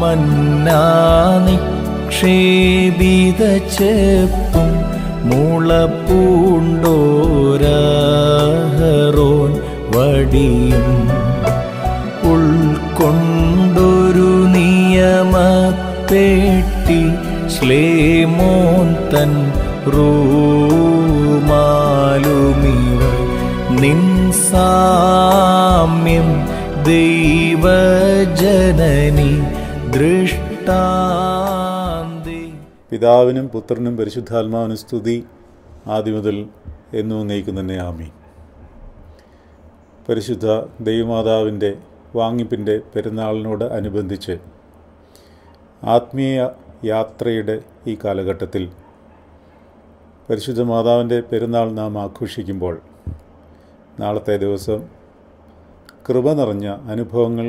മന്നാനിക്ഷേപിത ചെപ്പും മുളപ്പൂണ്ടോരാഹറോൻ വടിയും ഉൾക്കൊണ്ടൊരു നിയമത്തേട്ടി ശ്ലേമോൻ തൻ റൂമാലുമിവർ നിൻസാമ്യം ദൈവജനനി പിതാവിനും പുത്രനും പരിശുദ്ധാത്മാവിനും സ്തുതി ആദ്യം മുതൽ എന്നു നീക്കും തന്നെ ആമി പരിശുദ്ധ ദൈവമാതാവിൻ്റെ വാങ്ങിപ്പിൻ്റെ പെരുന്നാളിനോട് അനുബന്ധിച്ച് ആത്മീയ യാത്രയുടെ ഈ കാലഘട്ടത്തിൽ പരിശുദ്ധ മാതാവിൻ്റെ പെരുന്നാൾ നാം ആഘോഷിക്കുമ്പോൾ നാളത്തെ ദിവസം കൃപ നിറഞ്ഞ അനുഭവങ്ങൾ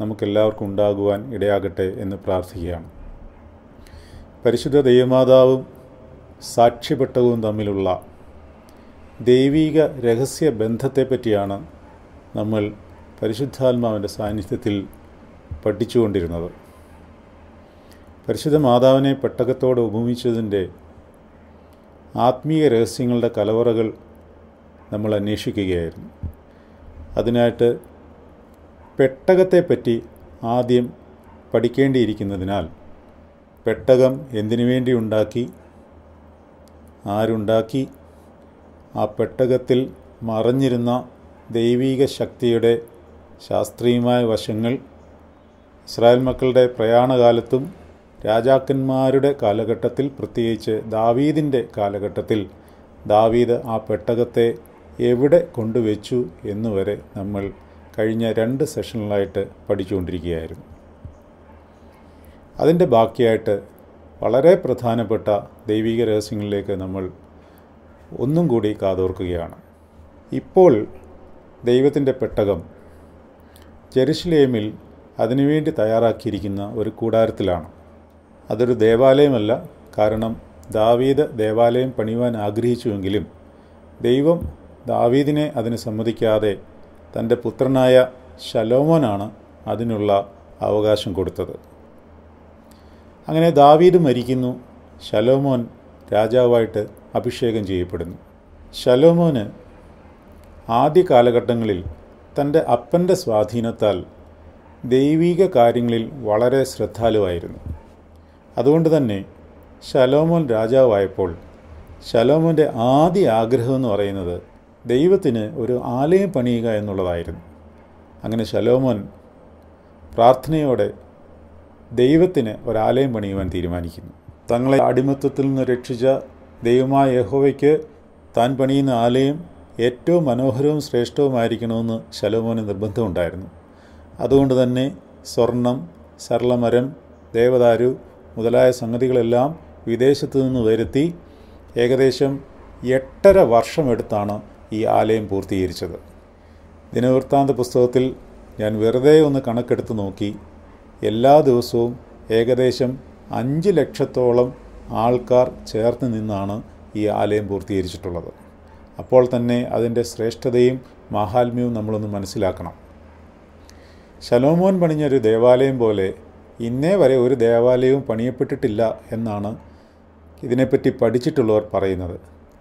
നമുക്കെല്ലാവർക്കും ഉണ്ടാകുവാൻ ഇടയാകട്ടെ എന്ന് പ്രാർത്ഥിക്കുകയാണ് പരിശുദ്ധ ദൈവമാതാവും സാക്ഷ്യപ്പെട്ടവും തമ്മിലുള്ള ദൈവീക രഹസ്യ ബന്ധത്തെപ്പറ്റിയാണ് നമ്മൾ പരിശുദ്ധാത്മാവിൻ്റെ സാന്നിധ്യത്തിൽ പഠിച്ചുകൊണ്ടിരുന്നത് പരിശുദ്ധ മാതാവിനെ പെട്ടകത്തോടെ ഉപമിച്ചതിൻ്റെ ആത്മീയ രഹസ്യങ്ങളുടെ കലവറകൾ നമ്മൾ അന്വേഷിക്കുകയായിരുന്നു അതിനായിട്ട് പെട്ടകത്തെപ്പറ്റി ആദ്യം പഠിക്കേണ്ടിയിരിക്കുന്നതിനാൽ പെട്ടകം എന്തിനു വേണ്ടി ഉണ്ടാക്കി ആരുണ്ടാക്കി ആ പെട്ടകത്തിൽ മറഞ്ഞിരുന്ന ദൈവീക ശക്തിയുടെ ശാസ്ത്രീയമായ വശങ്ങൾ ഇസ്രായേൽ മക്കളുടെ പ്രയാണകാലത്തും രാജാക്കന്മാരുടെ കാലഘട്ടത്തിൽ പ്രത്യേകിച്ച് ദാവീദിൻ്റെ കാലഘട്ടത്തിൽ ദാവീദ് ആ പെട്ടകത്തെ എവിടെ കൊണ്ടുവച്ചു എന്നുവരെ നമ്മൾ കഴിഞ്ഞ രണ്ട് സെഷനിലായിട്ട് പഠിച്ചുകൊണ്ടിരിക്കുകയായിരുന്നു അതിൻ്റെ ബാക്കിയായിട്ട് വളരെ പ്രധാനപ്പെട്ട ദൈവിക രഹസ്യങ്ങളിലേക്ക് നമ്മൾ ഒന്നും കൂടി കാതോർക്കുകയാണ് ഇപ്പോൾ ദൈവത്തിൻ്റെ പെട്ടകം ജെറുസലേമിൽ അതിനുവേണ്ടി തയ്യാറാക്കിയിരിക്കുന്ന ഒരു കൂടാരത്തിലാണ് അതൊരു ദേവാലയമല്ല കാരണം ദാവീദ് ദേവാലയം പണിയുവാൻ ആഗ്രഹിച്ചുവെങ്കിലും ദൈവം ദാവീദിനെ അതിന് സമ്മതിക്കാതെ തൻ്റെ പുത്രനായ ശലോമോനാണ് അതിനുള്ള അവകാശം കൊടുത്തത് അങ്ങനെ ദാവീദ് മരിക്കുന്നു ശലോമോൻ രാജാവായിട്ട് അഭിഷേകം ചെയ്യപ്പെടുന്നു ശലോമോന് ആദ്യ കാലഘട്ടങ്ങളിൽ തൻ്റെ അപ്പൻ്റെ സ്വാധീനത്താൽ ദൈവീക കാര്യങ്ങളിൽ വളരെ ശ്രദ്ധാലുവായിരുന്നു അതുകൊണ്ട് തന്നെ ശലോമോൻ രാജാവായപ്പോൾ ശലോമോൻ്റെ ആദ്യ ആഗ്രഹം എന്ന് പറയുന്നത് ദൈവത്തിന് ഒരു ആലയം പണിയുക എന്നുള്ളതായിരുന്നു അങ്ങനെ ശലോമോൻ പ്രാർത്ഥനയോടെ ദൈവത്തിന് ഒരാലയം പണിയുവാൻ തീരുമാനിക്കുന്നു തങ്ങളെ അടിമത്തത്തിൽ നിന്ന് രക്ഷിച്ച ദൈവമായ യഹോവയ്ക്ക് താൻ പണിയുന്ന ആലയം ഏറ്റവും മനോഹരവും ശ്രേഷ്ഠവുമായിരിക്കണമെന്ന് ശലോമോന് നിർബന്ധമുണ്ടായിരുന്നു അതുകൊണ്ട് തന്നെ സ്വർണം സരളമരം ദേവദാരു മുതലായ സംഗതികളെല്ലാം വിദേശത്തു നിന്ന് വരുത്തി ഏകദേശം എട്ടര വർഷമെടുത്താണ് ഈ ആലയം പൂർത്തീകരിച്ചത് ദിനവൃത്താന്ത പുസ്തകത്തിൽ ഞാൻ വെറുതെ ഒന്ന് കണക്കെടുത്ത് നോക്കി എല്ലാ ദിവസവും ഏകദേശം അഞ്ച് ലക്ഷത്തോളം ആൾക്കാർ ചേർന്ന് നിന്നാണ് ഈ ആലയം പൂർത്തീകരിച്ചിട്ടുള്ളത് അപ്പോൾ തന്നെ അതിൻ്റെ ശ്രേഷ്ഠതയും മാഹാത്മ്യവും നമ്മളൊന്ന് മനസ്സിലാക്കണം ശലോമോൻ പണിഞ്ഞൊരു ദേവാലയം പോലെ ഇന്നേ വരെ ഒരു ദേവാലയവും പണിയപ്പെട്ടിട്ടില്ല എന്നാണ് ഇതിനെപ്പറ്റി പഠിച്ചിട്ടുള്ളവർ പറയുന്നത്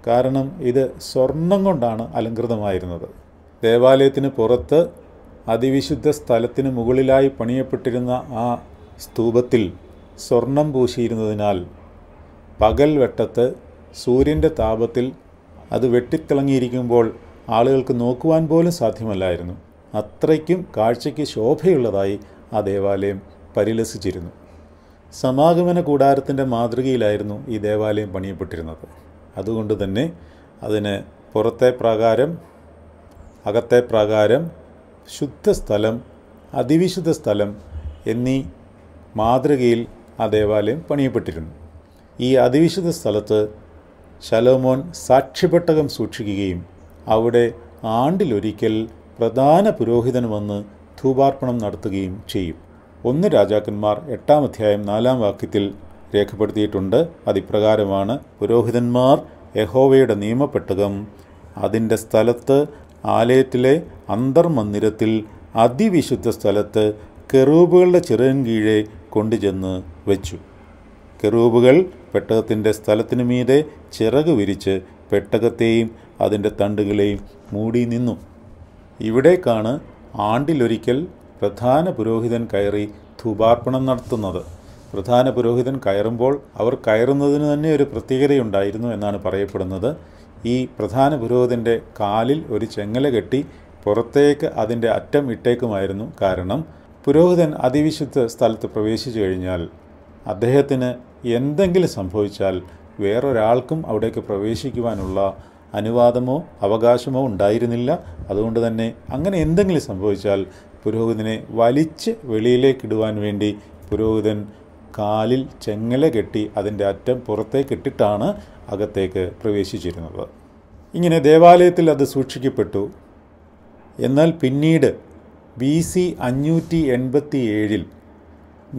കാരണം ഇത് സ്വർണം കൊണ്ടാണ് അലങ്കൃതമായിരുന്നത് ദേവാലയത്തിന് പുറത്ത് അതിവിശുദ്ധ സ്ഥലത്തിന് മുകളിലായി പണിയപ്പെട്ടിരുന്ന ആ സ്തൂപത്തിൽ സ്വർണം പൂശിയിരുന്നതിനാൽ പകൽ വെട്ടത്ത് സൂര്യൻ്റെ താപത്തിൽ അത് വെട്ടിത്തിളങ്ങിയിരിക്കുമ്പോൾ ആളുകൾക്ക് നോക്കുവാൻ പോലും സാധ്യമല്ലായിരുന്നു അത്രയ്ക്കും കാഴ്ചയ്ക്ക് ശോഭയുള്ളതായി ആ ദേവാലയം പരിലസിച്ചിരുന്നു സമാഗമന കൂടാരത്തിൻ്റെ മാതൃകയിലായിരുന്നു ഈ ദേവാലയം പണിയപ്പെട്ടിരുന്നത് അതുകൊണ്ട് തന്നെ അതിന് പുറത്തെ പ്രാകാരം അകത്തെ പ്രാകാരം സ്ഥലം അതിവിശുദ്ധ സ്ഥലം എന്നീ മാതൃകയിൽ ആ ദേവാലയം പണിയപ്പെട്ടിരുന്നു ഈ അതിവിശുദ്ധ സ്ഥലത്ത് ശലോമോൻ സാക്ഷ്യപ്പെട്ടകം സൂക്ഷിക്കുകയും അവിടെ ആണ്ടിലൊരിക്കൽ പ്രധാന പുരോഹിതൻ വന്ന് ധൂപാർപ്പണം നടത്തുകയും ചെയ്യും ഒന്ന് രാജാക്കന്മാർ എട്ടാം അധ്യായം നാലാം വാക്യത്തിൽ രേഖപ്പെടുത്തിയിട്ടുണ്ട് അതിപ്രകാരമാണ് പുരോഹിതന്മാർ യഹോവയുടെ നിയമപ്പെട്ടകം അതിൻ്റെ സ്ഥലത്ത് ആലയത്തിലെ അന്തർമന്ദിരത്തിൽ അതിവിശുദ്ധ സ്ഥലത്ത് കെറൂബുകളുടെ ചിറൻ കീഴെ കൊണ്ടുചെന്ന് വെച്ചു കെറൂബുകൾ പെട്ടകത്തിൻ്റെ സ്ഥലത്തിനു മീതെ ചിറക് വിരിച്ച് പെട്ടകത്തെയും അതിൻ്റെ തണ്ടുകളെയും മൂടി നിന്നു ഇവിടേക്കാണ് ആണ്ടിലൊരിക്കൽ പ്രധാന പുരോഹിതൻ കയറി ധൂപാർപ്പണം നടത്തുന്നത് പ്രധാന പുരോഹിതൻ കയറുമ്പോൾ അവർ കയറുന്നതിന് തന്നെ ഒരു പ്രത്യേകതയുണ്ടായിരുന്നു എന്നാണ് പറയപ്പെടുന്നത് ഈ പ്രധാന പുരോഹിതൻ്റെ കാലിൽ ഒരു ചെങ്ങല കെട്ടി പുറത്തേക്ക് അതിൻ്റെ അറ്റം ഇട്ടേക്കുമായിരുന്നു കാരണം പുരോഹിതൻ അതിവിശുദ്ധ സ്ഥലത്ത് പ്രവേശിച്ചു കഴിഞ്ഞാൽ അദ്ദേഹത്തിന് എന്തെങ്കിലും സംഭവിച്ചാൽ വേറൊരാൾക്കും അവിടേക്ക് പ്രവേശിക്കുവാനുള്ള അനുവാദമോ അവകാശമോ ഉണ്ടായിരുന്നില്ല അതുകൊണ്ട് തന്നെ അങ്ങനെ എന്തെങ്കിലും സംഭവിച്ചാൽ പുരോഹിതനെ വലിച്ച് വെളിയിലേക്കിടുവാൻ വേണ്ടി പുരോഹിതൻ കാലിൽ ചെങ്ങല കെട്ടി അതിൻ്റെ അറ്റം ഇട്ടിട്ടാണ് അകത്തേക്ക് പ്രവേശിച്ചിരുന്നത് ഇങ്ങനെ ദേവാലയത്തിൽ അത് സൂക്ഷിക്കപ്പെട്ടു എന്നാൽ പിന്നീട് ബി സി അഞ്ഞൂറ്റി എൺപത്തി ഏഴിൽ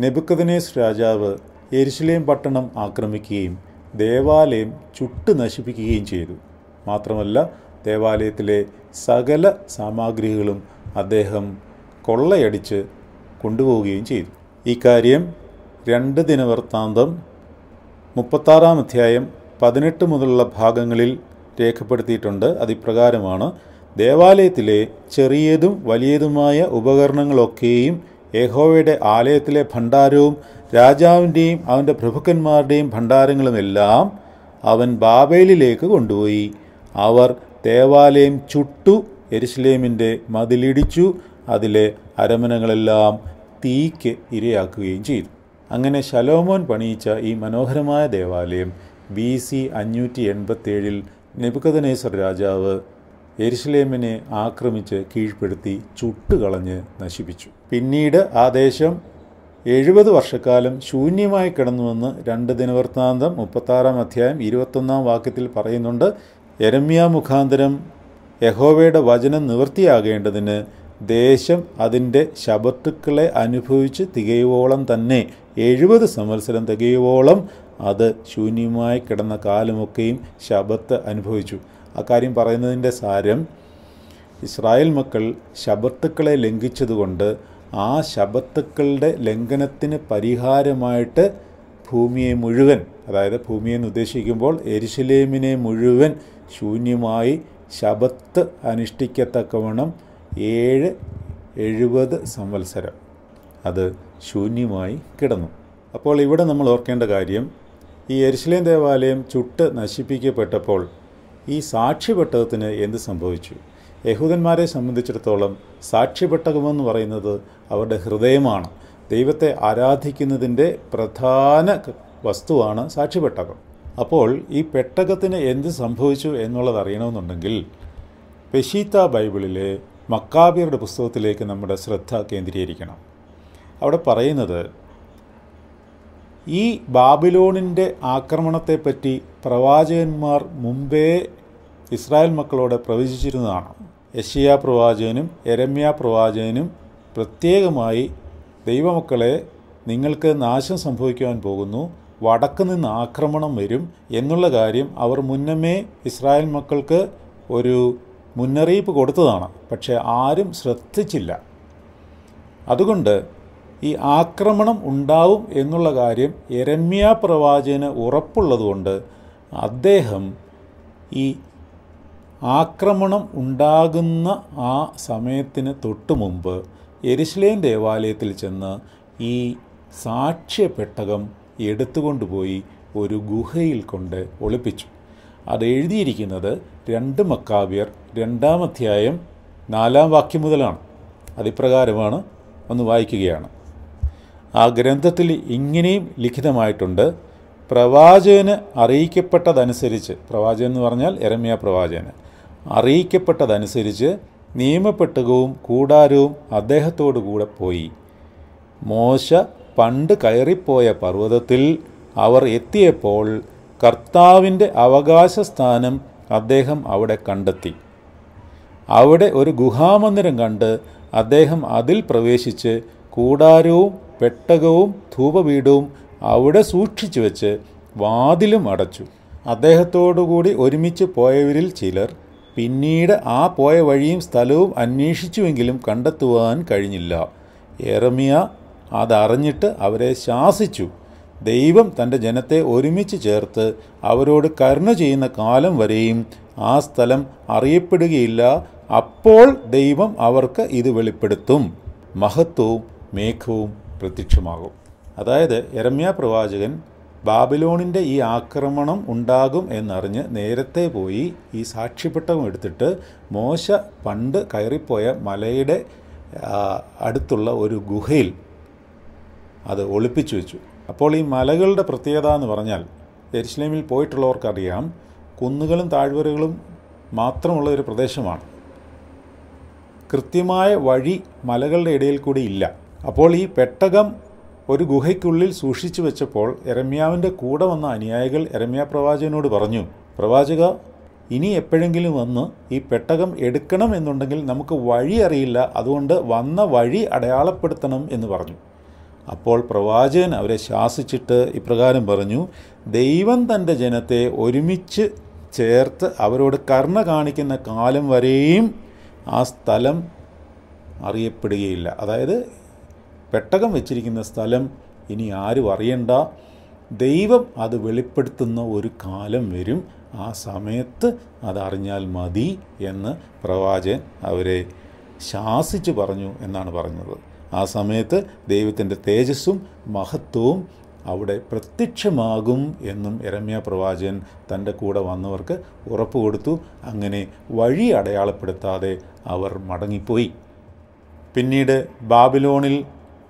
നെബുക്കദനേസ് രാജാവ് എരിശിലേം പട്ടണം ആക്രമിക്കുകയും ദേവാലയം ചുട്ട് നശിപ്പിക്കുകയും ചെയ്തു മാത്രമല്ല ദേവാലയത്തിലെ സകല സാമഗ്രികളും അദ്ദേഹം കൊള്ളയടിച്ച് കൊണ്ടുപോവുകയും ചെയ്തു ഇക്കാര്യം രണ്ട് ദിനവൃത്താന്തം മുപ്പത്താറാം അധ്യായം പതിനെട്ട് മുതലുള്ള ഭാഗങ്ങളിൽ രേഖപ്പെടുത്തിയിട്ടുണ്ട് അതിപ്രകാരമാണ് ദേവാലയത്തിലെ ചെറിയതും വലിയതുമായ ഉപകരണങ്ങളൊക്കെയും യഹോവയുടെ ആലയത്തിലെ ഭണ്ഡാരവും രാജാവിൻ്റെയും അവൻ്റെ പ്രഭുക്കന്മാരുടെയും ഭണ്ഡാരങ്ങളുമെല്ലാം അവൻ ബാബേലിലേക്ക് കൊണ്ടുപോയി അവർ ദേവാലയം ചുട്ടു എരുസലേമിൻ്റെ മതിലിടിച്ചു അതിലെ അരമനകളെല്ലാം തീക്ക് ഇരയാക്കുകയും ചെയ്തു അങ്ങനെ ശലോമോൻ പണിയിച്ച ഈ മനോഹരമായ ദേവാലയം ബി സി അഞ്ഞൂറ്റി എൺപത്തേഴിൽ നെബുക്കദനേസർ രാജാവ് എരിശിലേമിനെ ആക്രമിച്ച് കീഴ്പ്പെടുത്തി ചുട്ടുകളഞ്ഞ് നശിപ്പിച്ചു പിന്നീട് ആ ദേശം എഴുപത് വർഷക്കാലം ശൂന്യമായി കിടന്നുവെന്ന് രണ്ട് ദിനവൃത്താന്തം മുപ്പത്താറാം അധ്യായം ഇരുപത്തൊന്നാം വാക്യത്തിൽ പറയുന്നുണ്ട് എരമ്യ മുഖാന്തരം യഹോവയുടെ വചനം നിവൃത്തിയാകേണ്ടതിന് ദേശം അതിൻ്റെ ശബത്തുക്കളെ അനുഭവിച്ച് തികയുവോളം തന്നെ എഴുപത് സംവത്സരം തികയുവോളം അത് ശൂന്യമായി കിടന്ന കാലമൊക്കെയും ശബത്ത് അനുഭവിച്ചു അക്കാര്യം പറയുന്നതിൻ്റെ സാരം ഇസ്രായേൽ മക്കൾ ശബത്തുക്കളെ ലംഘിച്ചതുകൊണ്ട് ആ ശബത്തുക്കളുടെ ലംഘനത്തിന് പരിഹാരമായിട്ട് ഭൂമിയെ മുഴുവൻ അതായത് ഭൂമിയെ ഉദ്ദേശിക്കുമ്പോൾ എരിശിലേമിനെ മുഴുവൻ ശൂന്യമായി ശബത്ത് അനുഷ്ഠിക്കത്തക്കവണ്ണം ഏഴ് എഴുപത് സംവത്സരം അത് ശൂന്യമായി കിടന്നു അപ്പോൾ ഇവിടെ നമ്മൾ ഓർക്കേണ്ട കാര്യം ഈ എരിശിലേം ദേവാലയം ചുട്ട് നശിപ്പിക്കപ്പെട്ടപ്പോൾ ഈ സാക്ഷ്യപ്പെട്ടകത്തിന് എന്ത് സംഭവിച്ചു യഹൂദന്മാരെ സംബന്ധിച്ചിടത്തോളം സാക്ഷ്യപ്പെട്ടകമെന്ന് പറയുന്നത് അവരുടെ ഹൃദയമാണ് ദൈവത്തെ ആരാധിക്കുന്നതിൻ്റെ പ്രധാന വസ്തുവാണ് സാക്ഷ്യപ്പെട്ടകം അപ്പോൾ ഈ പെട്ടകത്തിന് എന്ത് സംഭവിച്ചു എന്നുള്ളത് അറിയണമെന്നുണ്ടെങ്കിൽ പെഷീത്ത ബൈബിളിലെ മക്കാബിയറുടെ പുസ്തകത്തിലേക്ക് നമ്മുടെ ശ്രദ്ധ കേന്ദ്രീകരിക്കണം അവിടെ പറയുന്നത് ഈ ബാബിലോണിൻ്റെ ആക്രമണത്തെപ്പറ്റി പ്രവാചകന്മാർ മുമ്പേ ഇസ്രായേൽ മക്കളോട് പ്രവചിച്ചിരുന്നതാണ് യഷിയ പ്രവാചകനും എരമ്യ പ്രവാചകനും പ്രത്യേകമായി ദൈവമക്കളെ നിങ്ങൾക്ക് നാശം സംഭവിക്കുവാൻ പോകുന്നു വടക്ക് നിന്ന് ആക്രമണം വരും എന്നുള്ള കാര്യം അവർ മുന്നമേ ഇസ്രായേൽ മക്കൾക്ക് ഒരു മുന്നറിയിപ്പ് കൊടുത്തതാണ് പക്ഷേ ആരും ശ്രദ്ധിച്ചില്ല അതുകൊണ്ട് ഈ ആക്രമണം ഉണ്ടാവും എന്നുള്ള കാര്യം എരമ്യ പ്രവാചകന് ഉറപ്പുള്ളതുകൊണ്ട് അദ്ദേഹം ഈ ആക്രമണം ഉണ്ടാകുന്ന ആ സമയത്തിന് തൊട്ടു മുമ്പ് എരിശ്ലേം ദേവാലയത്തിൽ ചെന്ന് ഈ സാക്ഷ്യപ്പെട്ടകം എടുത്തുകൊണ്ടുപോയി ഒരു ഗുഹയിൽ കൊണ്ട് ഒളിപ്പിച്ചു അത് എഴുതിയിരിക്കുന്നത് രണ്ട് മക്കാവ്യർ രണ്ടാമധ്യായം നാലാം വാക്യം മുതലാണ് അതിപ്രകാരമാണ് ഒന്ന് വായിക്കുകയാണ് ആ ഗ്രന്ഥത്തിൽ ഇങ്ങനെയും ലിഖിതമായിട്ടുണ്ട് പ്രവാചകന് അറിയിക്കപ്പെട്ടതനുസരിച്ച് പ്രവാചകൻ എന്ന് പറഞ്ഞാൽ എരമ്യ പ്രവാചകന് അറിയിക്കപ്പെട്ടതനുസരിച്ച് നിയമപ്പെട്ടകവും കൂടാരവും അദ്ദേഹത്തോടു കൂടെ പോയി മോശ പണ്ട് കയറിപ്പോയ പർവ്വതത്തിൽ അവർ എത്തിയപ്പോൾ കർത്താവിൻ്റെ അവകാശ സ്ഥാനം അദ്ദേഹം അവിടെ കണ്ടെത്തി അവിടെ ഒരു ഗുഹാമന്ദിരം കണ്ട് അദ്ദേഹം അതിൽ പ്രവേശിച്ച് കൂടാരവും പെട്ടകവും ധൂപപീഠവും അവിടെ സൂക്ഷിച്ചു വെച്ച് വാതിലും അടച്ചു അദ്ദേഹത്തോടുകൂടി ഒരുമിച്ച് പോയവരിൽ ചിലർ പിന്നീട് ആ പോയ വഴിയും സ്ഥലവും അന്വേഷിച്ചുവെങ്കിലും കണ്ടെത്തുവാൻ കഴിഞ്ഞില്ല എറമിയ അതറിഞ്ഞിട്ട് അവരെ ശാസിച്ചു ദൈവം തൻ്റെ ജനത്തെ ഒരുമിച്ച് ചേർത്ത് അവരോട് കരുണ ചെയ്യുന്ന കാലം വരെയും ആ സ്ഥലം അറിയപ്പെടുകയില്ല അപ്പോൾ ദൈവം അവർക്ക് ഇത് വെളിപ്പെടുത്തും മഹത്വവും മേഘവും പ്രത്യക്ഷമാകും അതായത് എരമ്യ പ്രവാചകൻ ബാബിലോണിൻ്റെ ഈ ആക്രമണം ഉണ്ടാകും എന്നറിഞ്ഞ് നേരത്തെ പോയി ഈ സാക്ഷ്യപ്പെട്ടവും എടുത്തിട്ട് മോശ പണ്ട് കയറിപ്പോയ മലയുടെ അടുത്തുള്ള ഒരു ഗുഹയിൽ അത് ഒളിപ്പിച്ചു വെച്ചു അപ്പോൾ ഈ മലകളുടെ പ്രത്യേകത എന്ന് പറഞ്ഞാൽ എരിശ്ലേമിൽ പോയിട്ടുള്ളവർക്കറിയാം കുന്നുകളും താഴ്വരകളും മാത്രമുള്ള ഒരു പ്രദേശമാണ് കൃത്യമായ വഴി മലകളുടെ ഇടയിൽ കൂടി ഇല്ല അപ്പോൾ ഈ പെട്ടകം ഒരു ഗുഹയ്ക്കുള്ളിൽ സൂക്ഷിച്ചു വെച്ചപ്പോൾ എരമ്യാവിൻ്റെ കൂടെ വന്ന അനുയായികൾ എരമ്യ പ്രവാചകനോട് പറഞ്ഞു പ്രവാചക ഇനി എപ്പോഴെങ്കിലും വന്ന് ഈ പെട്ടകം എടുക്കണം എന്നുണ്ടെങ്കിൽ നമുക്ക് വഴി അറിയില്ല അതുകൊണ്ട് വന്ന വഴി അടയാളപ്പെടുത്തണം എന്ന് പറഞ്ഞു അപ്പോൾ പ്രവാചകൻ അവരെ ശാസിച്ചിട്ട് ഇപ്രകാരം പറഞ്ഞു ദൈവം തൻ്റെ ജനത്തെ ഒരുമിച്ച് ചേർത്ത് അവരോട് കർണ കാണിക്കുന്ന കാലം വരെയും ആ സ്ഥലം അറിയപ്പെടുകയില്ല അതായത് പെട്ടകം വെച്ചിരിക്കുന്ന സ്ഥലം ഇനി ആരും അറിയണ്ട ദൈവം അത് വെളിപ്പെടുത്തുന്ന ഒരു കാലം വരും ആ സമയത്ത് അതറിഞ്ഞാൽ മതി എന്ന് പ്രവാചകൻ അവരെ ശാസിച്ചു പറഞ്ഞു എന്നാണ് പറഞ്ഞത് ആ സമയത്ത് ദൈവത്തിൻ്റെ തേജസ്സും മഹത്വവും അവിടെ പ്രത്യക്ഷമാകും എന്നും എരമ്യ പ്രവാചകൻ തൻ്റെ കൂടെ വന്നവർക്ക് ഉറപ്പ് കൊടുത്തു അങ്ങനെ വഴി അടയാളപ്പെടുത്താതെ അവർ മടങ്ങിപ്പോയി പിന്നീട് ബാബിലോണിൽ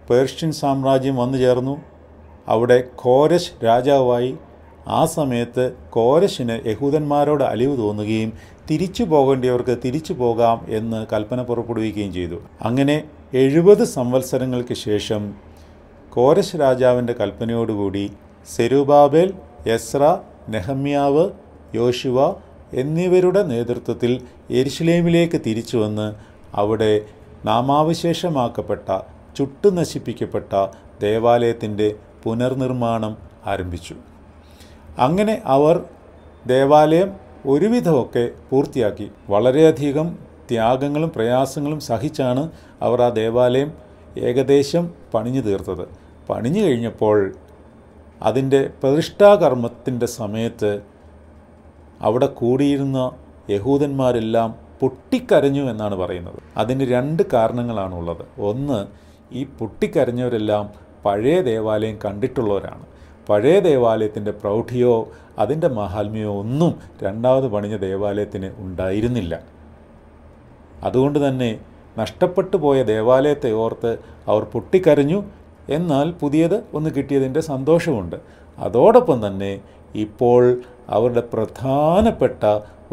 പേർഷ്യൻ സാമ്രാജ്യം വന്നു ചേർന്നു അവിടെ കോരശ് രാജാവായി ആ സമയത്ത് കോരശിന് യഹൂദന്മാരോട് അലിവ് തോന്നുകയും തിരിച്ചു പോകേണ്ടിയവർക്ക് തിരിച്ചു പോകാം എന്ന് കൽപ്പന പുറപ്പെടുവിക്കുകയും ചെയ്തു അങ്ങനെ എഴുപത് സംവത്സരങ്ങൾക്ക് ശേഷം കോരശ് രാജാവിൻ്റെ കൽപ്പനയോടുകൂടി സെരുബാബേൽ എസ്ര നെഹമ്യാവ് യോശുവ എന്നിവരുടെ നേതൃത്വത്തിൽ എരിശിലേമിലേക്ക് തിരിച്ചു വന്ന് അവിടെ നാമാവശേഷമാക്കപ്പെട്ട ചുട്ടു നശിപ്പിക്കപ്പെട്ട ദേവാലയത്തിൻ്റെ പുനർനിർമ്മാണം ആരംഭിച്ചു അങ്ങനെ അവർ ദേവാലയം ഒരുവിധമൊക്കെ പൂർത്തിയാക്കി വളരെയധികം ത്യാഗങ്ങളും പ്രയാസങ്ങളും സഹിച്ചാണ് അവർ ആ ദേവാലയം ഏകദേശം പണിഞ്ഞു തീർത്തത് പണിഞ്ഞു കഴിഞ്ഞപ്പോൾ അതിൻ്റെ പ്രതിഷ്ഠാകർമ്മത്തിൻ്റെ സമയത്ത് അവിടെ കൂടിയിരുന്ന യഹൂദന്മാരെല്ലാം പൊട്ടിക്കരഞ്ഞു എന്നാണ് പറയുന്നത് അതിന് രണ്ട് കാരണങ്ങളാണുള്ളത് ഒന്ന് ഈ പൊട്ടിക്കരഞ്ഞവരെല്ലാം പഴയ ദേവാലയം കണ്ടിട്ടുള്ളവരാണ് പഴയ ദേവാലയത്തിൻ്റെ പ്രൗഢിയോ അതിൻ്റെ മഹാത്മ്യമോ ഒന്നും രണ്ടാമത് പണിഞ്ഞ ദേവാലയത്തിന് ഉണ്ടായിരുന്നില്ല അതുകൊണ്ട് തന്നെ നഷ്ടപ്പെട്ടു പോയ ദേവാലയത്തെ ഓർത്ത് അവർ പൊട്ടിക്കരഞ്ഞു എന്നാൽ പുതിയത് ഒന്ന് കിട്ടിയതിൻ്റെ സന്തോഷമുണ്ട് അതോടൊപ്പം തന്നെ ഇപ്പോൾ അവരുടെ പ്രധാനപ്പെട്ട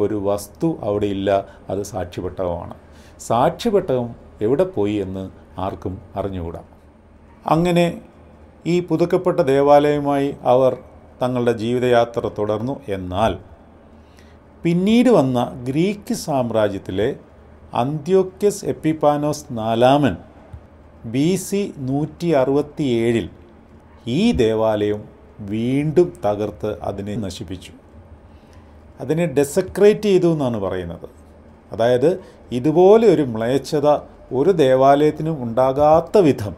ഒരു വസ്തു അവിടെ ഇല്ല അത് സാക്ഷ്യപ്പെട്ടകമാണ് സാക്ഷ്യപ്പെട്ടകം എവിടെ പോയി എന്ന് ആർക്കും അറിഞ്ഞുകൂടാം അങ്ങനെ ഈ പുതുക്കപ്പെട്ട ദേവാലയവുമായി അവർ തങ്ങളുടെ ജീവിതയാത്ര തുടർന്നു എന്നാൽ പിന്നീട് വന്ന ഗ്രീക്ക് സാമ്രാജ്യത്തിലെ അന്ത്യോക്യസ് എപ്പിപ്പാനോസ് നാലാമൻ ബി സി നൂറ്റി അറുപത്തിയേഴിൽ ഈ ദേവാലയം വീണ്ടും തകർത്ത് അതിനെ നശിപ്പിച്ചു അതിനെ ഡെസക്രേറ്റ് ചെയ്തു എന്നാണ് പറയുന്നത് അതായത് ഇതുപോലെ ഒരു മ്ലേച്ഛത ഒരു ദേവാലയത്തിനും ഉണ്ടാകാത്ത വിധം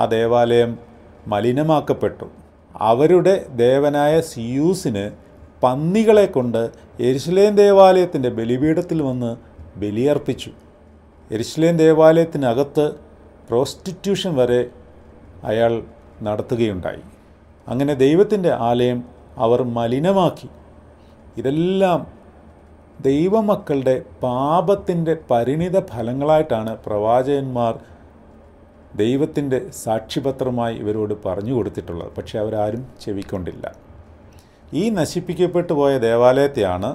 ആ ദേവാലയം മലിനമാക്കപ്പെട്ടു അവരുടെ ദേവനായ സിയൂസിന് പന്നികളെ കൊണ്ട് എരിശിലേം ദേവാലയത്തിൻ്റെ ബലിപീഠത്തിൽ വന്ന് ബലിയർപ്പിച്ചു എരിശിലേം ദേവാലയത്തിനകത്ത് പ്രോസ്റ്റിറ്റ്യൂഷൻ വരെ അയാൾ നടത്തുകയുണ്ടായി അങ്ങനെ ദൈവത്തിൻ്റെ ആലയം അവർ മലിനമാക്കി ഇതെല്ലാം ദൈവമക്കളുടെ പാപത്തിൻ്റെ പരിണിത ഫലങ്ങളായിട്ടാണ് പ്രവാചകന്മാർ ദൈവത്തിൻ്റെ സാക്ഷിപത്രമായി ഇവരോട് പറഞ്ഞു കൊടുത്തിട്ടുള്ളത് പക്ഷേ അവരാരും ചെവിക്കൊണ്ടില്ല ഈ നശിപ്പിക്കപ്പെട്ടു പോയ ദേവാലയത്തെയാണ്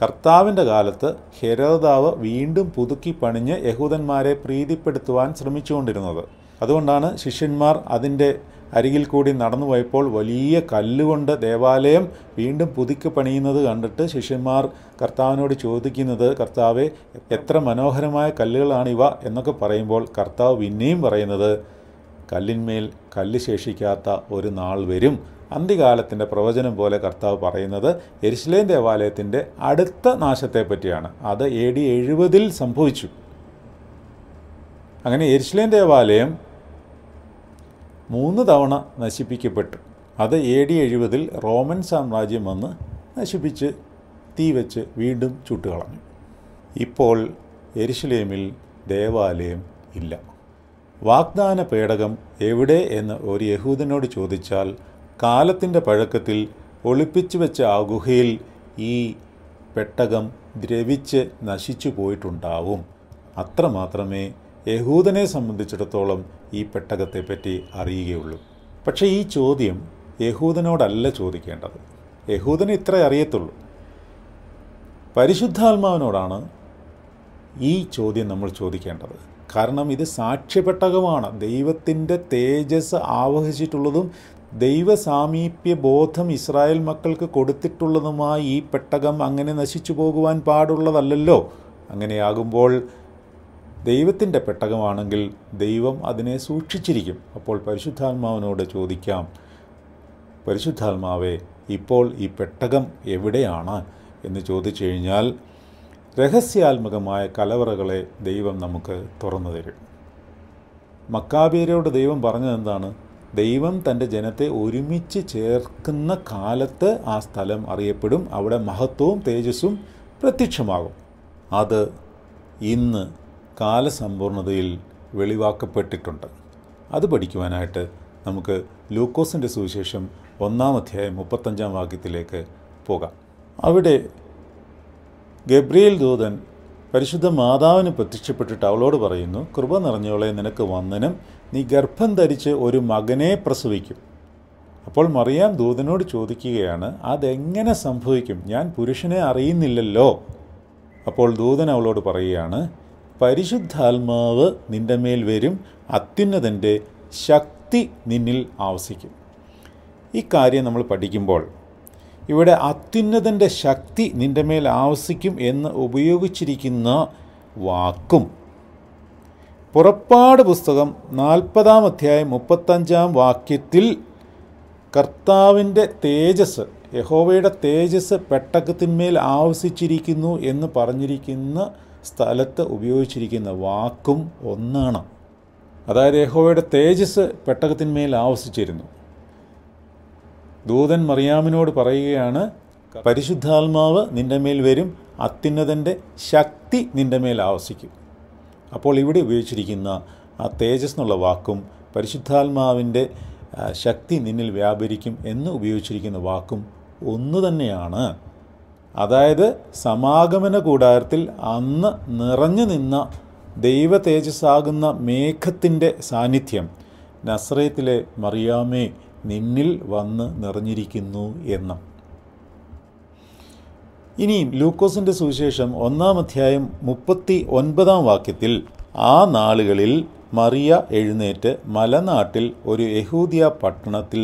കർത്താവിൻ്റെ കാലത്ത് ഹെരോദാവ് വീണ്ടും പുതുക്കി പണിഞ്ഞ് യഹൂദന്മാരെ പ്രീതിപ്പെടുത്തുവാൻ ശ്രമിച്ചുകൊണ്ടിരുന്നത് അതുകൊണ്ടാണ് ശിഷ്യന്മാർ അതിൻ്റെ അരികിൽ കൂടി നടന്നു പോയപ്പോൾ വലിയ കല്ലുകൊണ്ട് ദേവാലയം വീണ്ടും പുതുക്കി പണിയുന്നത് കണ്ടിട്ട് ശിഷ്യന്മാർ കർത്താവിനോട് ചോദിക്കുന്നത് കർത്താവെ എത്ര മനോഹരമായ കല്ലുകളാണ് ഇവ എന്നൊക്കെ പറയുമ്പോൾ കർത്താവ് പിന്നെയും പറയുന്നത് കല്ലിന്മേൽ കല്ല് ശേഷിക്കാത്ത ഒരു നാൾ വരും അന്ത്യകാലത്തിൻ്റെ പ്രവചനം പോലെ കർത്താവ് പറയുന്നത് എരിശിലേം ദേവാലയത്തിൻ്റെ അടുത്ത നാശത്തെ പറ്റിയാണ് അത് എ ഡി എഴുപതിൽ സംഭവിച്ചു അങ്ങനെ എരിശിലേം ദേവാലയം മൂന്ന് തവണ നശിപ്പിക്കപ്പെട്ടു അത് എ ഡി എഴുപതിൽ റോമൻ സാമ്രാജ്യം വന്ന് നശിപ്പിച്ച് തീ വെച്ച് വീണ്ടും ചുട്ടുകളഞ്ഞു ഇപ്പോൾ എരുഷലേമിൽ ദേവാലയം ഇല്ല വാഗ്ദാന പേടകം എവിടെ എന്ന് ഒരു യഹൂദനോട് ചോദിച്ചാൽ കാലത്തിൻ്റെ പഴക്കത്തിൽ ഒളിപ്പിച്ചു വെച്ച ആ ഗുഹയിൽ ഈ പെട്ടകം ദ്രവിച്ച് നശിച്ചു പോയിട്ടുണ്ടാവും അത്രമാത്രമേ യഹൂദനെ സംബന്ധിച്ചിടത്തോളം ഈ പെട്ടകത്തെപ്പറ്റി അറിയുകയുള്ളൂ പക്ഷേ ഈ ചോദ്യം യഹൂദനോടല്ല ചോദിക്കേണ്ടത് യഹൂദന ഇത്ര അറിയത്തുള്ളൂ പരിശുദ്ധാത്മാവിനോടാണ് ഈ ചോദ്യം നമ്മൾ ചോദിക്കേണ്ടത് കാരണം ഇത് സാക്ഷ്യപ്പെട്ടകമാണ് ദൈവത്തിൻ്റെ തേജസ് ആവഹിച്ചിട്ടുള്ളതും ദൈവ സാമീപ്യ ബോധം ഇസ്രായേൽ മക്കൾക്ക് കൊടുത്തിട്ടുള്ളതുമായി ഈ പെട്ടകം അങ്ങനെ നശിച്ചു പോകുവാൻ പാടുള്ളതല്ലല്ലോ അങ്ങനെയാകുമ്പോൾ ദൈവത്തിൻ്റെ പെട്ടകമാണെങ്കിൽ ദൈവം അതിനെ സൂക്ഷിച്ചിരിക്കും അപ്പോൾ പരിശുദ്ധാത്മാവിനോട് ചോദിക്കാം പരിശുദ്ധാത്മാവേ ഇപ്പോൾ ഈ പെട്ടകം എവിടെയാണ് എന്ന് ചോദിച്ചു കഴിഞ്ഞാൽ രഹസ്യാത്മകമായ കലവറകളെ ദൈവം നമുക്ക് തുറന്നു തരും മക്കാബീരയോട് ദൈവം പറഞ്ഞതെന്താണ് ദൈവം തൻ്റെ ജനത്തെ ഒരുമിച്ച് ചേർക്കുന്ന കാലത്ത് ആ സ്ഥലം അറിയപ്പെടും അവിടെ മഹത്വവും തേജസ്സും പ്രത്യക്ഷമാകും അത് ഇന്ന് കാലസമ്പൂർണതയിൽ വെളിവാക്കപ്പെട്ടിട്ടുണ്ട് അത് പഠിക്കുവാനായിട്ട് നമുക്ക് ലൂക്കോസിൻ്റെ സുവിശേഷം ഒന്നാം അധ്യായം മുപ്പത്തഞ്ചാം വാക്യത്തിലേക്ക് പോകാം അവിടെ ഗബ്രിയേൽ ദൂതൻ പരിശുദ്ധ മാതാവിന് പ്രത്യക്ഷപ്പെട്ടിട്ട് അവളോട് പറയുന്നു കൃപ നിറഞ്ഞവളെ നിനക്ക് വന്ദനം നീ ഗർഭം ധരിച്ച് ഒരു മകനെ പ്രസവിക്കും അപ്പോൾ മറിയാം ദൂതനോട് ചോദിക്കുകയാണ് അതെങ്ങനെ സംഭവിക്കും ഞാൻ പുരുഷനെ അറിയുന്നില്ലല്ലോ അപ്പോൾ ദൂതൻ അവളോട് പറയുകയാണ് പരിശുദ്ധാത്മാവ് നിൻ്റെ മേൽ വരും അത്യുന്നതൻ്റെ ശക്തി നിന്നിൽ ആവസിക്കും ഈ കാര്യം നമ്മൾ പഠിക്കുമ്പോൾ ഇവിടെ അത്യുന്നതൻ്റെ ശക്തി നിൻ്റെ മേൽ ആവസിക്കും എന്ന് ഉപയോഗിച്ചിരിക്കുന്ന വാക്കും പുറപ്പാട് പുസ്തകം നാൽപ്പതാം അധ്യായം മുപ്പത്തഞ്ചാം വാക്യത്തിൽ കർത്താവിൻ്റെ തേജസ് യഹോവയുടെ തേജസ് പെട്ടകത്തിന്മേൽ ആവസിച്ചിരിക്കുന്നു എന്ന് പറഞ്ഞിരിക്കുന്ന സ്ഥലത്ത് ഉപയോഗിച്ചിരിക്കുന്ന വാക്കും ഒന്നാണ് അതായത് യഹോവയുടെ തേജസ് പെട്ടകത്തിന്മേൽ ആവസിച്ചിരുന്നു ദൂതൻ മറിയാമിനോട് പറയുകയാണ് പരിശുദ്ധാത്മാവ് നിൻ്റെ മേൽ വരും അത്യുന്നതൻ്റെ ശക്തി നിൻ്റെ മേൽ ആവസിക്കും അപ്പോൾ ഇവിടെ ഉപയോഗിച്ചിരിക്കുന്ന ആ തേജസ് എന്നുള്ള വാക്കും പരിശുദ്ധാത്മാവിൻ്റെ ശക്തി നിന്നിൽ വ്യാപരിക്കും എന്ന് ഉപയോഗിച്ചിരിക്കുന്ന വാക്കും ഒന്നു തന്നെയാണ് അതായത് സമാഗമന കൂടാരത്തിൽ അന്ന് നിറഞ്ഞു നിന്ന ദൈവ തേജസ്സാകുന്ന മേഘത്തിൻ്റെ സാന്നിധ്യം നസ്രയത്തിലെ മറിയാമേ നിന്നിൽ വന്ന് നിറഞ്ഞിരിക്കുന്നു എന്ന് ഇനിയും ലൂക്കോസിൻ്റെ സുവിശേഷം ഒന്നാം അധ്യായം മുപ്പത്തി ഒൻപതാം വാക്യത്തിൽ ആ നാളുകളിൽ മറിയ എഴുന്നേറ്റ് മലനാട്ടിൽ ഒരു യഹൂദിയ പട്ടണത്തിൽ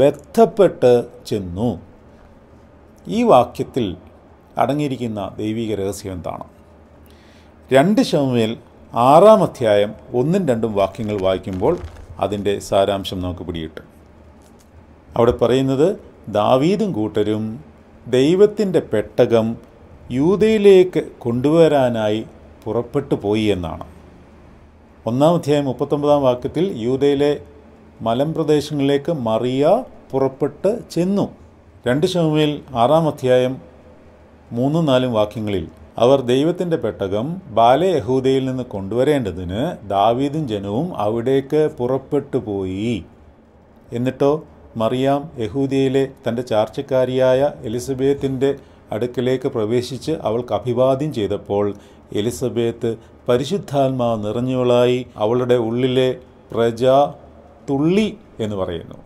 ബന്ധപ്പെട്ട് ചെന്നു ഈ വാക്യത്തിൽ അടങ്ങിയിരിക്കുന്ന ദൈവിക രഹസ്യം എന്താണ് രണ്ട് ശമുവേൽ ആറാം അധ്യായം ഒന്നും രണ്ടും വാക്യങ്ങൾ വായിക്കുമ്പോൾ അതിൻ്റെ സാരാംശം നമുക്ക് പിടിയിട്ട് അവിടെ പറയുന്നത് ദാവീദും കൂട്ടരും ദൈവത്തിൻ്റെ പെട്ടകം യൂതയിലേക്ക് കൊണ്ടുവരാനായി പുറപ്പെട്ടു പോയി എന്നാണ് ഒന്നാം അധ്യായം മുപ്പത്തൊമ്പതാം വാക്യത്തിൽ യൂതയിലെ മലമ്പ്രദേശങ്ങളിലേക്ക് മറിയ പുറപ്പെട്ട് ചെന്നു രണ്ട് ശമുവേൽ ആറാം അധ്യായം മൂന്നും നാലും വാക്യങ്ങളിൽ അവർ ദൈവത്തിൻ്റെ പെട്ടകം ബാലെ യഹൂദയിൽ നിന്ന് കൊണ്ടുവരേണ്ടതിന് ദാവീദും ജനവും അവിടേക്ക് പുറപ്പെട്ടു പോയി എന്നിട്ടോ മറിയാം യഹൂദിയയിലെ തൻ്റെ ചാർച്ചക്കാരിയായ എലിസബത്തിൻ്റെ അടുക്കലേക്ക് പ്രവേശിച്ച് അവൾക്ക് അഭിവാദ്യം ചെയ്തപ്പോൾ എലിസബത്ത് പരിശുദ്ധാത്മാവ് നിറഞ്ഞവളായി അവളുടെ ഉള്ളിലെ പ്രജ തുള്ളി എന്ന് പറയുന്നു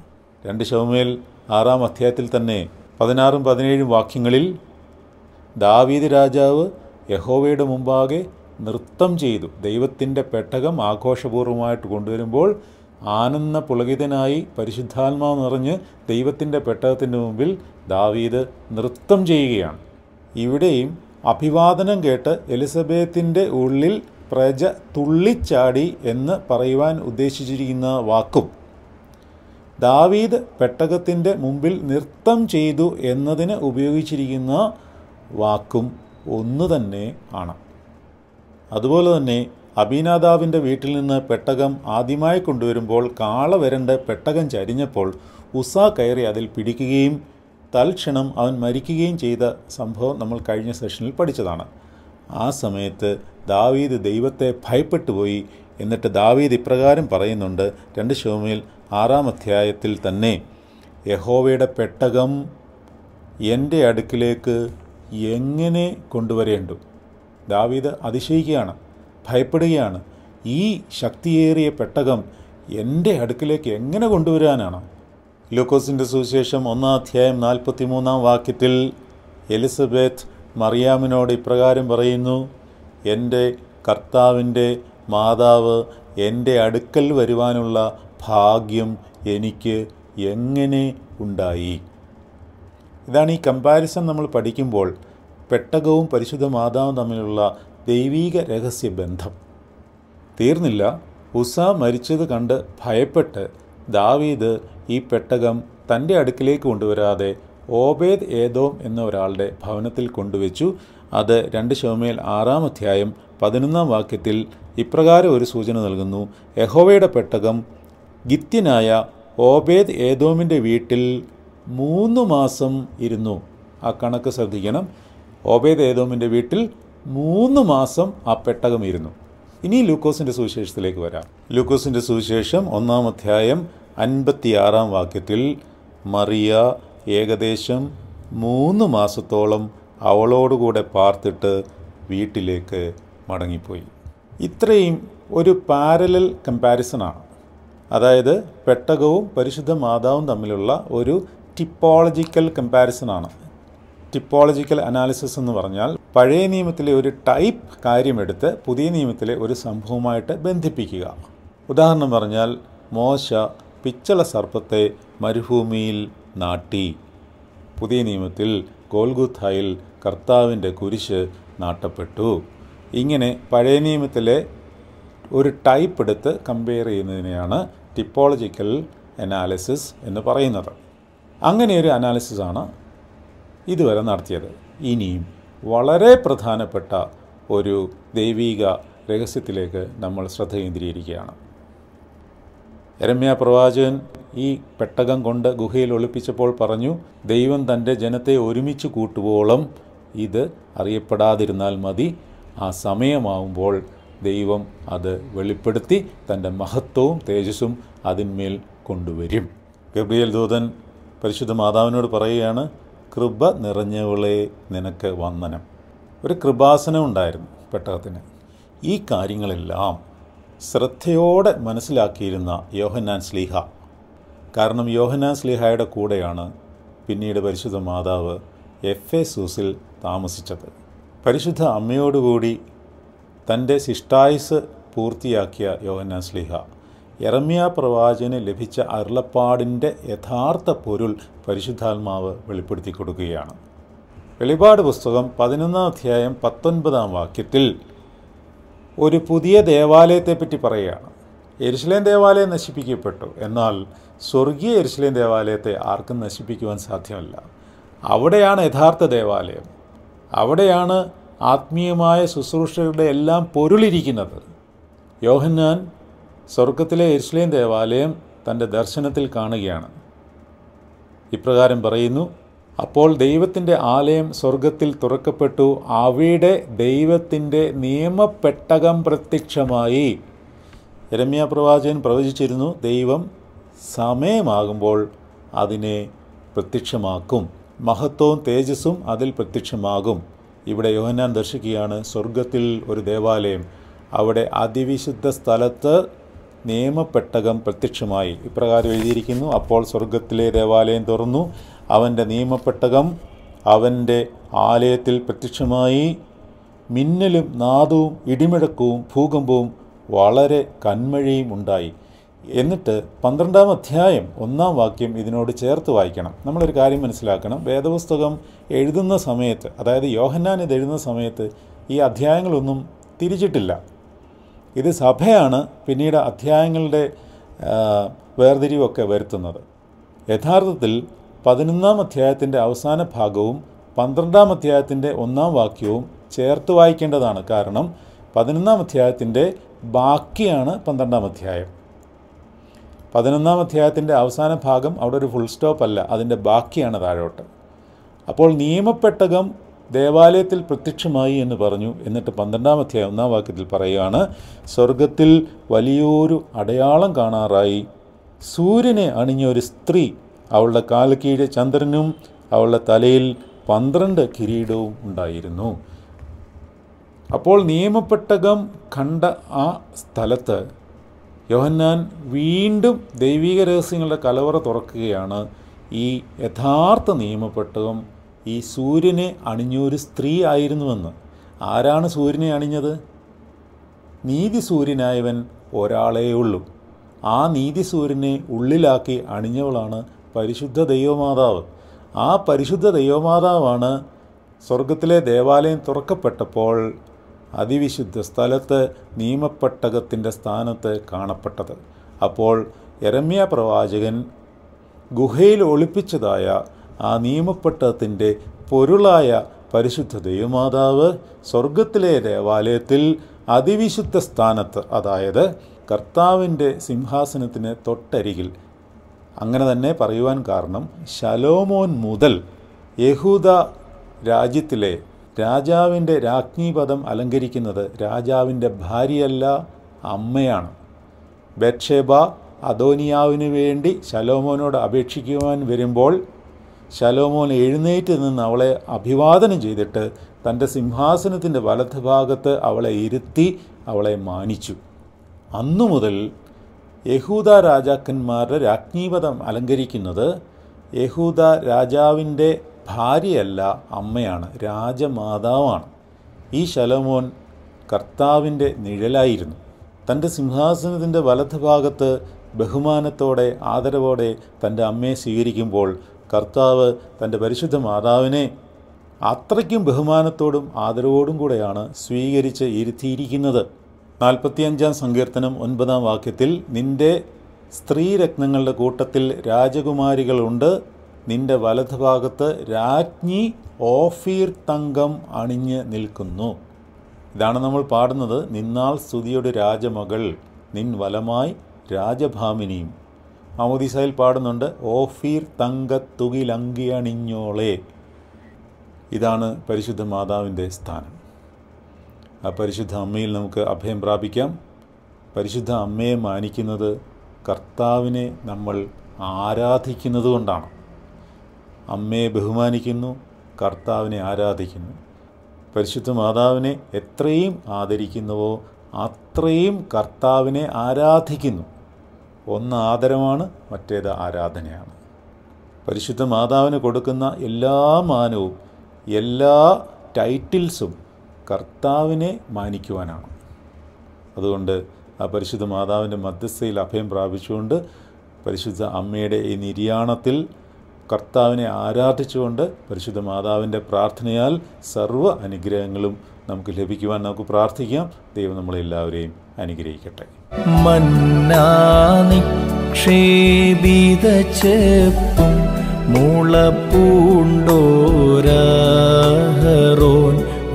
രണ്ട് ശവമേൽ ആറാം അധ്യായത്തിൽ തന്നെ പതിനാറും പതിനേഴും വാക്യങ്ങളിൽ ദാവീദ് രാജാവ് യഹോവയുടെ മുമ്പാകെ നൃത്തം ചെയ്തു ദൈവത്തിൻ്റെ പെട്ടകം ആഘോഷപൂർവ്വമായിട്ട് കൊണ്ടുവരുമ്പോൾ ആനന്ദ പുളകിതനായി പരിശുദ്ധാത്മാവ് നിറഞ്ഞ് ദൈവത്തിൻ്റെ പെട്ടകത്തിൻ്റെ മുമ്പിൽ ദാവീദ് നൃത്തം ചെയ്യുകയാണ് ഇവിടെയും അഭിവാദനം കേട്ട് എലിസബത്തിൻ്റെ ഉള്ളിൽ പ്രജ തുള്ളിച്ചാടി എന്ന് പറയുവാൻ ഉദ്ദേശിച്ചിരിക്കുന്ന വാക്കും ദാവീദ് പെട്ടകത്തിൻ്റെ മുമ്പിൽ നൃത്തം ചെയ്തു എന്നതിന് ഉപയോഗിച്ചിരിക്കുന്ന വാക്കും ഒന്ന് തന്നെ ആണ് അതുപോലെ തന്നെ അബീനാദാവിൻ്റെ വീട്ടിൽ നിന്ന് പെട്ടകം ആദ്യമായി കൊണ്ടുവരുമ്പോൾ കാള വരണ്ട് പെട്ടകം ചരിഞ്ഞപ്പോൾ ഉസ കയറി അതിൽ പിടിക്കുകയും തൽക്ഷണം അവൻ മരിക്കുകയും ചെയ്ത സംഭവം നമ്മൾ കഴിഞ്ഞ സെഷനിൽ പഠിച്ചതാണ് ആ സമയത്ത് ദാവീദ് ദൈവത്തെ ഭയപ്പെട്ടുപോയി എന്നിട്ട് ദാവീദ് ഇപ്രകാരം പറയുന്നുണ്ട് രണ്ട് ശോമയിൽ ആറാം അധ്യായത്തിൽ തന്നെ യഹോവയുടെ പെട്ടകം എൻ്റെ അടുക്കിലേക്ക് എങ്ങനെ കൊണ്ടുവരേണ്ടു ദാവീദ് അതിശയിക്കുകയാണ് ഭയപ്പെടുകയാണ് ഈ ശക്തിയേറിയ പെട്ടകം എൻ്റെ അടുക്കിലേക്ക് എങ്ങനെ കൊണ്ടുവരാനാണ് ലൂക്കോസിൻ്റെ സുവിശേഷം ഒന്നാം അധ്യായം നാൽപ്പത്തി മൂന്നാം വാക്യത്തിൽ എലിസബത്ത് മറിയാമിനോട് ഇപ്രകാരം പറയുന്നു എൻ്റെ കർത്താവിൻ്റെ മാതാവ് എൻ്റെ അടുക്കൽ വരുവാനുള്ള ഭാഗ്യം എനിക്ക് എങ്ങനെ ഉണ്ടായി ഇതാണ് ഈ കമ്പാരിസൺ നമ്മൾ പഠിക്കുമ്പോൾ പെട്ടകവും പരിശുദ്ധ മാതാവും തമ്മിലുള്ള ദൈവീക രഹസ്യ ബന്ധം തീർന്നില്ല ഉസ മരിച്ചത് കണ്ട് ഭയപ്പെട്ട് ദാവീദ് ഈ പെട്ടകം തൻ്റെ അടുക്കിലേക്ക് കൊണ്ടുവരാതെ ഓബേദ് ഏതോം എന്ന ഒരാളുടെ ഭവനത്തിൽ കൊണ്ടുവച്ചു അത് രണ്ട് ശവമേൽ ആറാം അധ്യായം പതിനൊന്നാം വാക്യത്തിൽ ഇപ്രകാരം ഒരു സൂചന നൽകുന്നു യഹോവയുടെ പെട്ടകം ഗിത്യനായ ഓബേദ് ഏതോമിൻ്റെ വീട്ടിൽ മൂന്ന് മാസം ഇരുന്നു ആ കണക്ക് ശ്രദ്ധിക്കണം ഓബേദ് ഏതോമിൻ്റെ വീട്ടിൽ മൂന്ന് മാസം ആ പെട്ടകം ഇരുന്നു ഇനി ലൂക്കോസിൻ്റെ സുവിശേഷത്തിലേക്ക് വരാം ലൂക്കോസിൻ്റെ സുവിശേഷം ഒന്നാം അധ്യായം അൻപത്തിയാറാം വാക്യത്തിൽ മറിയ ഏകദേശം മൂന്ന് മാസത്തോളം അവളോടുകൂടെ പാർത്തിട്ട് വീട്ടിലേക്ക് മടങ്ങിപ്പോയി ഇത്രയും ഒരു പാരലൽ കമ്പാരിസണാണ് അതായത് പെട്ടകവും പരിശുദ്ധ മാതാവും തമ്മിലുള്ള ഒരു ടിപ്പോളജിക്കൽ കമ്പാരിസണാണ് ടിപ്പോളജിക്കൽ അനാലിസിസ് എന്ന് പറഞ്ഞാൽ പഴയ നിയമത്തിലെ ഒരു ടൈപ്പ് കാര്യമെടുത്ത് പുതിയ നിയമത്തിലെ ഒരു സംഭവമായിട്ട് ബന്ധിപ്പിക്കുക ഉദാഹരണം പറഞ്ഞാൽ മോശ പിച്ചള സർപ്പത്തെ മരുഭൂമിയിൽ നാട്ടി പുതിയ നിയമത്തിൽ ഗോൽഗുഥായിൽ കർത്താവിൻ്റെ കുരിശ് നാട്ടപ്പെട്ടു ഇങ്ങനെ പഴയ നിയമത്തിലെ ഒരു ടൈപ്പ് എടുത്ത് കമ്പയർ ചെയ്യുന്നതിനെയാണ് ടിപ്പോളജിക്കൽ അനാലിസിസ് എന്ന് പറയുന്നത് അങ്ങനെയൊരു അനാലിസിസാണ് ഇതുവരെ നടത്തിയത് ഇനിയും വളരെ പ്രധാനപ്പെട്ട ഒരു ദൈവീക രഹസ്യത്തിലേക്ക് നമ്മൾ ശ്രദ്ധ കേന്ദ്രീകരിക്കുകയാണ് എരമ്യ പ്രവാചകൻ ഈ പെട്ടകം കൊണ്ട് ഗുഹയിൽ ഒളിപ്പിച്ചപ്പോൾ പറഞ്ഞു ദൈവം തൻ്റെ ജനത്തെ ഒരുമിച്ച് കൂട്ടുവോളം ഇത് അറിയപ്പെടാതിരുന്നാൽ മതി ആ സമയമാവുമ്പോൾ ദൈവം അത് വെളിപ്പെടുത്തി തൻ്റെ മഹത്വവും തേജസ്സും അതിന്മേൽ കൊണ്ടുവരും ഗബ്രിയൽ ദൂതൻ പരിശുദ്ധ മാതാവിനോട് പറയുകയാണ് കൃപ നിറഞ്ഞവളെ നിനക്ക് വന്ദനം ഒരു കൃപാസനം ഉണ്ടായിരുന്നു പെട്ടകത്തിന് ഈ കാര്യങ്ങളെല്ലാം ശ്രദ്ധയോടെ മനസ്സിലാക്കിയിരുന്ന യോഹന്നാൻ സ്ലീഹ കാരണം യോഹന്നാൻ സ്ലീഹയുടെ കൂടെയാണ് പിന്നീട് പരിശുദ്ധ മാതാവ് എഫ് എ സൂസിൽ താമസിച്ചത് പരിശുദ്ധ അമ്മയോടുകൂടി തൻ്റെ ശിഷ്ടായുസ് പൂർത്തിയാക്കിയ യോഹന സ്ലിഹ എറമിയ പ്രവാചന് ലഭിച്ച അരുളപ്പാടിൻ്റെ യഥാർത്ഥ പൊരുൾ പരിശുദ്ധാത്മാവ് വെളിപ്പെടുത്തി കൊടുക്കുകയാണ് വെളിപാട് പുസ്തകം പതിനൊന്നാം അധ്യായം പത്തൊൻപതാം വാക്യത്തിൽ ഒരു പുതിയ ദേവാലയത്തെപ്പറ്റി പറയുകയാണ് എരുസലേം ദേവാലയം നശിപ്പിക്കപ്പെട്ടു എന്നാൽ സ്വർഗീയ എരുസലേം ദേവാലയത്തെ ആർക്കും നശിപ്പിക്കുവാൻ സാധ്യമല്ല അവിടെയാണ് യഥാർത്ഥ ദേവാലയം അവിടെയാണ് ആത്മീയമായ ശുശ്രൂഷകളുടെ എല്ലാം പൊരുളിരിക്കുന്നത് യോഹന്നാൻ സ്വർഗത്തിലെ ഇസ്ലേം ദേവാലയം തൻ്റെ ദർശനത്തിൽ കാണുകയാണ് ഇപ്രകാരം പറയുന്നു അപ്പോൾ ദൈവത്തിൻ്റെ ആലയം സ്വർഗത്തിൽ തുറക്കപ്പെട്ടു അവിടെ ദൈവത്തിൻ്റെ നിയമപ്പെട്ടകം പ്രത്യക്ഷമായി രമ്യ പ്രവാചകൻ പ്രവചിച്ചിരുന്നു ദൈവം സമയമാകുമ്പോൾ അതിനെ പ്രത്യക്ഷമാക്കും മഹത്വവും തേജസ്സും അതിൽ പ്രത്യക്ഷമാകും ഇവിടെ യോഹന്നാൻ ദർശിക്കുകയാണ് സ്വർഗത്തിൽ ഒരു ദേവാലയം അവിടെ അതിവിശുദ്ധ സ്ഥലത്ത് നിയമപ്പെട്ടകം പ്രത്യക്ഷമായി ഇപ്രകാരം എഴുതിയിരിക്കുന്നു അപ്പോൾ സ്വർഗത്തിലെ ദേവാലയം തുറന്നു അവൻ്റെ നിയമപ്പെട്ടകം അവൻ്റെ ആലയത്തിൽ പ്രത്യക്ഷമായി മിന്നലും നാദവും ഇടിമിഴക്കവും ഭൂകമ്പവും വളരെ കന്മഴയും ഉണ്ടായി എന്നിട്ട് പന്ത്രണ്ടാം അധ്യായം ഒന്നാം വാക്യം ഇതിനോട് ചേർത്ത് വായിക്കണം നമ്മളൊരു കാര്യം മനസ്സിലാക്കണം വേദപുസ്തകം എഴുതുന്ന സമയത്ത് അതായത് യോഹന്നാൻ ഇത് എഴുതുന്ന സമയത്ത് ഈ അധ്യായങ്ങളൊന്നും തിരിച്ചിട്ടില്ല ഇത് സഭയാണ് പിന്നീട് അധ്യായങ്ങളുടെ വേർതിരിവൊക്കെ വരുത്തുന്നത് യഥാർത്ഥത്തിൽ പതിനൊന്നാം അധ്യായത്തിൻ്റെ അവസാന ഭാഗവും പന്ത്രണ്ടാം അധ്യായത്തിൻ്റെ ഒന്നാം വാക്യവും ചേർത്ത് വായിക്കേണ്ടതാണ് കാരണം പതിനൊന്നാം അധ്യായത്തിൻ്റെ ബാക്കിയാണ് പന്ത്രണ്ടാം അധ്യായം പതിനൊന്നാം അധ്യായത്തിൻ്റെ അവസാന ഭാഗം അവിടെ ഒരു ഫുൾ സ്റ്റോപ്പ് അല്ല അതിൻ്റെ ബാക്കിയാണ് താഴോട്ട് അപ്പോൾ നിയമപ്പെട്ടകം ദേവാലയത്തിൽ പ്രത്യക്ഷമായി എന്ന് പറഞ്ഞു എന്നിട്ട് പന്ത്രണ്ടാം അധ്യായം ഒന്നാം വാക്യത്തിൽ പറയുകയാണ് സ്വർഗത്തിൽ വലിയൊരു അടയാളം കാണാറായി സൂര്യനെ അണിഞ്ഞ ഒരു സ്ത്രീ അവളുടെ കാലക്കീഴ് ചന്ദ്രനും അവളുടെ തലയിൽ പന്ത്രണ്ട് കിരീടവും ഉണ്ടായിരുന്നു അപ്പോൾ നിയമപ്പെട്ടകം കണ്ട ആ സ്ഥലത്ത് യോഹന്നാൻ വീണ്ടും ദൈവിക രഹസ്യങ്ങളുടെ കലവറ തുറക്കുകയാണ് ഈ യഥാർത്ഥ നിയമപ്പെട്ടതും ഈ സൂര്യനെ അണിഞ്ഞൊരു സ്ത്രീ ആയിരുന്നുവെന്ന് ആരാണ് സൂര്യനെ അണിഞ്ഞത് നീതി സൂര്യനായവൻ ഒരാളേ ഉള്ളൂ ആ നീതി സൂര്യനെ ഉള്ളിലാക്കി അണിഞ്ഞവളാണ് പരിശുദ്ധ ദൈവമാതാവ് ആ പരിശുദ്ധ ദൈവമാതാവാണ് സ്വർഗത്തിലെ ദേവാലയം തുറക്കപ്പെട്ടപ്പോൾ അതിവിശുദ്ധ സ്ഥലത്ത് നിയമപ്പെട്ടകത്തിൻ്റെ സ്ഥാനത്ത് കാണപ്പെട്ടത് അപ്പോൾ എരമ്യ പ്രവാചകൻ ഗുഹയിൽ ഒളിപ്പിച്ചതായ ആ നിയമപ്പെട്ടകത്തിൻ്റെ പൊരുളായ പരിശുദ്ധ ദൈവമാതാവ് സ്വർഗത്തിലെ ദേവാലയത്തിൽ അതിവിശുദ്ധ സ്ഥാനത്ത് അതായത് കർത്താവിൻ്റെ സിംഹാസനത്തിന് തൊട്ടരികിൽ അങ്ങനെ തന്നെ പറയുവാൻ കാരണം ശലോമോൻ മുതൽ യഹൂദ രാജ്യത്തിലെ രാജാവിൻ്റെ പദം അലങ്കരിക്കുന്നത് രാജാവിൻ്റെ ഭാര്യയല്ല അമ്മയാണ് ബെക്ഷേബ അദോനിയാവിന് വേണ്ടി ശലോമോനോട് അപേക്ഷിക്കുവാൻ വരുമ്പോൾ ശലോമോൻ എഴുന്നേറ്റ് നിന്ന് അവളെ അഭിവാദനം ചെയ്തിട്ട് തൻ്റെ സിംഹാസനത്തിൻ്റെ ഭാഗത്ത് അവളെ ഇരുത്തി അവളെ മാനിച്ചു അന്നു മുതൽ യഹൂദ രാജാക്കന്മാരുടെ രാജ്ഞീപദം അലങ്കരിക്കുന്നത് യഹൂദ രാജാവിൻ്റെ ഭാര്യയല്ല അമ്മയാണ് രാജമാതാവാണ് ഈ ശലമോൻ കർത്താവിൻ്റെ നിഴലായിരുന്നു തൻ്റെ സിംഹാസനത്തിൻ്റെ ഭാഗത്ത് ബഹുമാനത്തോടെ ആദരവോടെ തൻ്റെ അമ്മയെ സ്വീകരിക്കുമ്പോൾ കർത്താവ് തൻ്റെ പരിശുദ്ധ മാതാവിനെ അത്രയ്ക്കും ബഹുമാനത്തോടും ആദരവോടും കൂടെയാണ് സ്വീകരിച്ച് ഇരുത്തിയിരിക്കുന്നത് നാൽപ്പത്തിയഞ്ചാം സങ്കീർത്തനം ഒൻപതാം വാക്യത്തിൽ നിന്റെ സ്ത്രീരത്നങ്ങളുടെ കൂട്ടത്തിൽ രാജകുമാരികളുണ്ട് നിന്റെ വലതുഭാഗത്ത് രാജ്ഞി ഓഫീർ തങ്കം അണിഞ്ഞ് നിൽക്കുന്നു ഇതാണ് നമ്മൾ പാടുന്നത് നിന്നാൾ സ്തുതിയുടെ രാജമകൾ നിൻ വലമായി രാജഭാമിനിയും അമോദിസയിൽ പാടുന്നുണ്ട് ഓഫീർ തങ്കത്തുകിലങ്കി അണിഞ്ഞോളെ ഇതാണ് പരിശുദ്ധ മാതാവിൻ്റെ സ്ഥാനം ആ പരിശുദ്ധ അമ്മയിൽ നമുക്ക് അഭയം പ്രാപിക്കാം പരിശുദ്ധ അമ്മയെ മാനിക്കുന്നത് കർത്താവിനെ നമ്മൾ ആരാധിക്കുന്നത് കൊണ്ടാണ് അമ്മയെ ബഹുമാനിക്കുന്നു കർത്താവിനെ ആരാധിക്കുന്നു പരിശുദ്ധ മാതാവിനെ എത്രയും ആദരിക്കുന്നുവോ അത്രയും കർത്താവിനെ ആരാധിക്കുന്നു ഒന്ന് ആദരമാണ് മറ്റേത് ആരാധനയാണ് പരിശുദ്ധ മാതാവിന് കൊടുക്കുന്ന എല്ലാ മാനവും എല്ലാ ടൈറ്റിൽസും കർത്താവിനെ മാനിക്കുവാനാണ് അതുകൊണ്ട് ആ പരിശുദ്ധ മാതാവിൻ്റെ മധ്യസ്ഥയിൽ അഭയം പ്രാപിച്ചുകൊണ്ട് പരിശുദ്ധ അമ്മയുടെ ഈ നിര്യാണത്തിൽ കർത്താവിനെ ആരാധിച്ചുകൊണ്ട് പരിശുദ്ധ മാതാവിൻ്റെ പ്രാർത്ഥനയാൽ സർവ്വ അനുഗ്രഹങ്ങളും നമുക്ക് ലഭിക്കുവാൻ നമുക്ക് പ്രാർത്ഥിക്കാം ദൈവം നമ്മളെല്ലാവരെയും അനുഗ്രഹിക്കട്ടെ മന്നാനിക്ഷേപിത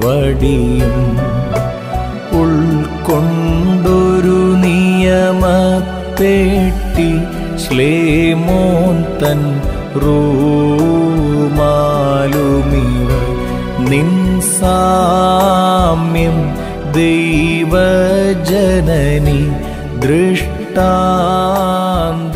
വടിയും ഉൾക്കൊണ്ടൊരു നിയമപ്പെട്ടി ശ്ലേമോൻ തൻ रूमालुमिव निंसाम्यं देवजननि दृष्टान्त